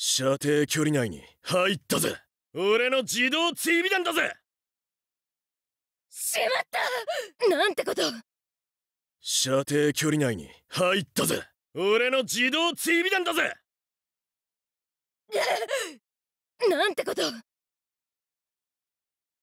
射程距離内に入ったぜ俺の自動追尾弾だぜしまったなんてこと射程距離内に入ったぜ俺の自動追尾弾だぜ なんてこと